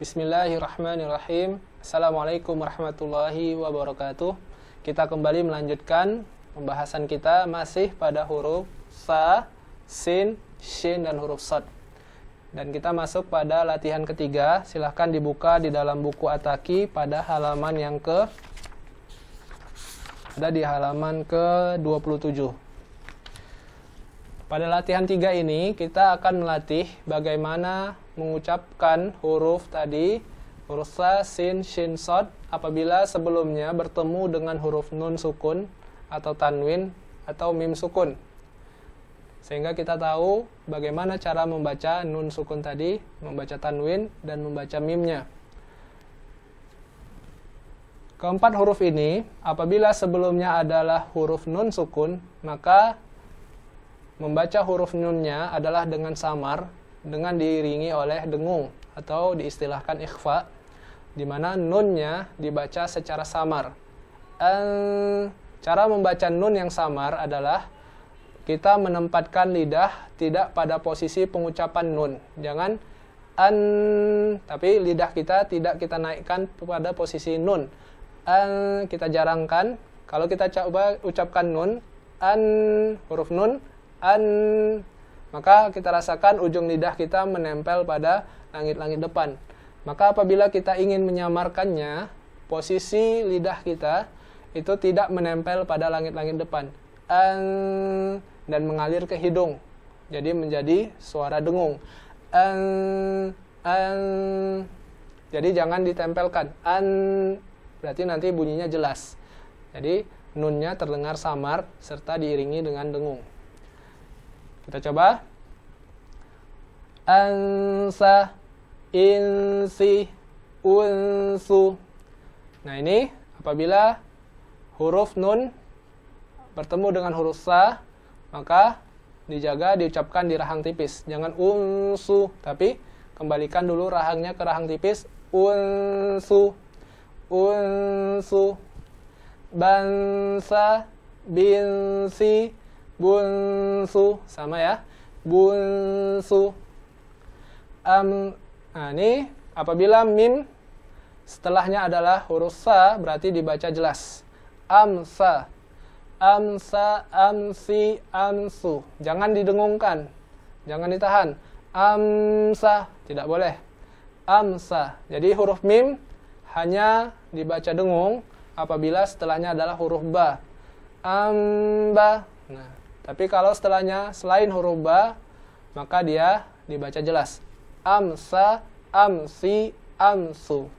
Bismillahirrahmanirrahim. Assalamualaikum warahmatullahi wabarakatuh. Kita kembali melanjutkan pembahasan kita masih pada huruf sa, sin, shin dan huruf sod. Dan kita masuk pada latihan ketiga. Silahkan dibuka di dalam buku Ataki pada halaman yang ke ada di halaman ke 27. Pada latihan tiga ini kita akan melatih bagaimana mengucapkan huruf tadi huruf sa, sin, shin, sod apabila sebelumnya bertemu dengan huruf nun sukun atau tanwin atau mim sukun. Sehingga kita tahu bagaimana cara membaca nun sukun tadi, membaca tanwin dan membaca mimnya. Keempat huruf ini apabila sebelumnya adalah huruf nun sukun, maka Membaca huruf nunnya adalah dengan samar dengan diiringi oleh dengung atau diistilahkan ikhfa di mana nunnya dibaca secara samar. cara membaca nun yang samar adalah kita menempatkan lidah tidak pada posisi pengucapan nun. Jangan an tapi lidah kita tidak kita naikkan pada posisi nun. An kita jarangkan. Kalau kita coba ucapkan nun, an huruf nun an maka kita rasakan ujung lidah kita menempel pada langit-langit depan. Maka apabila kita ingin menyamarkannya, posisi lidah kita itu tidak menempel pada langit-langit depan. An dan mengalir ke hidung. Jadi menjadi suara dengung. An an jadi jangan ditempelkan. An berarti nanti bunyinya jelas. Jadi nunnya terdengar samar serta diiringi dengan dengung. Kita coba. Ansa, insi, unsu. Nah ini apabila huruf nun bertemu dengan huruf sa, maka dijaga diucapkan di rahang tipis. Jangan unsu, tapi kembalikan dulu rahangnya ke rahang tipis. Unsu, unsu, bansa, binsi, bunsu sama ya bunsu am nah ini apabila mim setelahnya adalah huruf sa berarti dibaca jelas amsa amsa amsi amsu jangan didengungkan jangan ditahan amsa tidak boleh amsa jadi huruf mim hanya dibaca dengung apabila setelahnya adalah huruf ba amba nah tapi kalau setelahnya selain huruf ba, maka dia dibaca jelas. Amsa, amsi, amsu.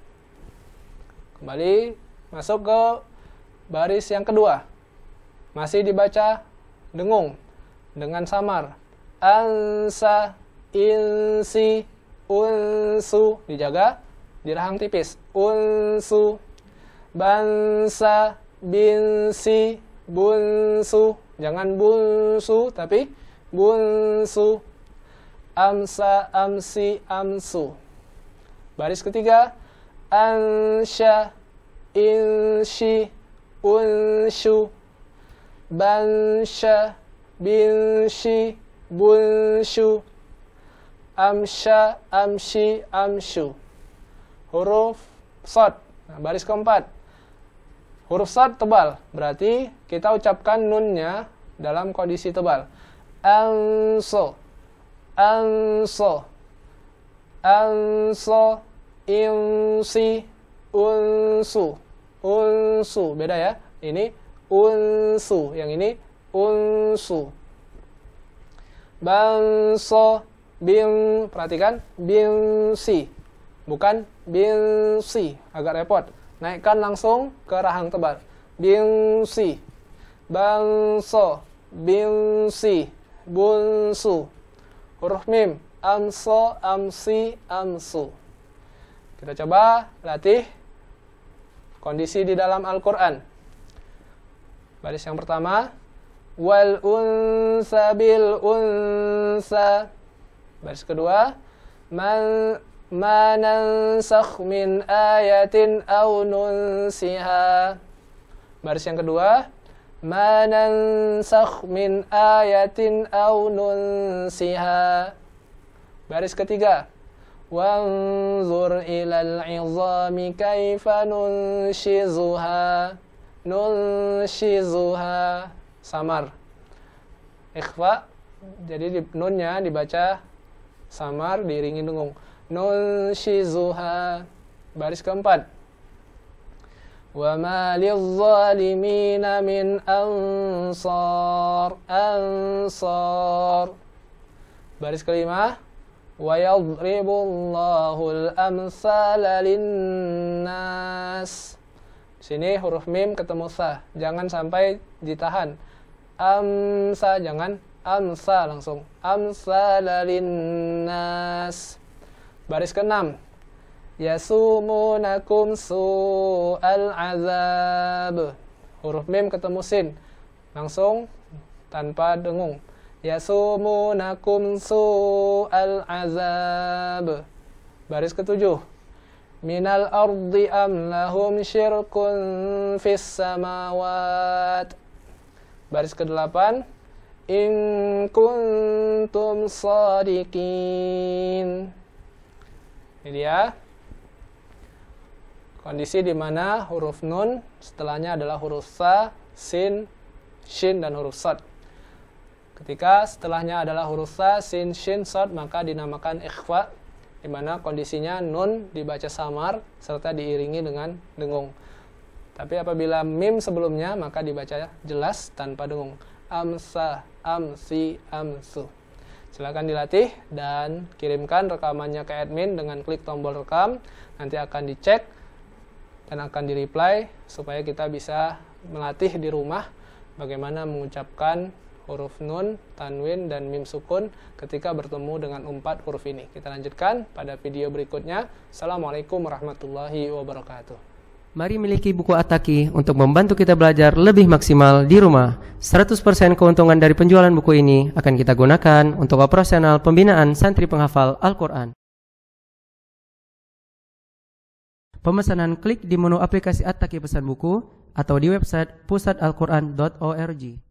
Kembali masuk ke baris yang kedua. Masih dibaca dengung dengan samar. Ansa, insi, unsu. Dijaga, di rahang tipis. Unsu, bansa, binsi, bunsu Jangan bunsu, tapi bunsu. Amsa, amsi, amsu. Baris ketiga. ansha insi unshu. Bansha, binsi bunsu Amsha, amsi amshu. Huruf sod. Nah, baris keempat. Huruf sad tebal, berarti kita ucapkan nunnya dalam kondisi tebal. Anso, anso, anso, insi, unsu, unsu. Beda ya, ini unsu, yang ini unsu. Bangso, bing, perhatikan, bingsi, bukan bingsi, agak repot. Naikkan langsung ke rahang tebal. Bingsi, bangso, bingsi, bunsu. Huruf mim, amso, amsi, amsu. Kita coba latih kondisi di dalam Al-Quran. Baris yang pertama, wal unsa bil unsa. Baris kedua, man ما ننسخ من آية أو ننسها Baris yang kedua ما ننسخ من آية أو ننسها Baris ketiga وانظر إلى العظام كيف ننشزها ننشزها samar ikhfa jadi di, nunnya dibaca samar diiringi dengung nun shizuha baris keempat wa ma lizzalimina min ansar ansar baris kelima wa yadribu yadribullahu al-amsala linnas sini huruf mim ketemu sa jangan sampai ditahan amsa jangan amsa langsung amsa linnas Baris ke-6. Yasumunakum su'al azab. Huruf mim ketemu sin. Langsung tanpa dengung. Yasumunakum su'al azab. Baris ketujuh. Minal ardi am lahum syirkun fis samawat. Baris kedelapan. In kuntum sadiqin. Ini dia. Kondisi di mana huruf nun setelahnya adalah huruf sa, sin, shin, dan huruf sod. Ketika setelahnya adalah huruf sa, sin, shin, sod, maka dinamakan ikhfa, di mana kondisinya nun dibaca samar serta diiringi dengan dengung. Tapi apabila mim sebelumnya, maka dibaca jelas tanpa dengung. Amsa, amsi, amsu. Silahkan dilatih dan kirimkan rekamannya ke admin dengan klik tombol rekam. Nanti akan dicek dan akan di-reply supaya kita bisa melatih di rumah bagaimana mengucapkan huruf nun, tanwin, dan mim sukun ketika bertemu dengan empat huruf ini. Kita lanjutkan pada video berikutnya. Assalamualaikum warahmatullahi wabarakatuh. Mari miliki buku Ataki untuk membantu kita belajar lebih maksimal di rumah. 100% keuntungan dari penjualan buku ini akan kita gunakan untuk operasional pembinaan santri penghafal Al-Quran. Pemesanan klik di menu aplikasi Ataki Pesan Buku atau di website pusatalquran.org.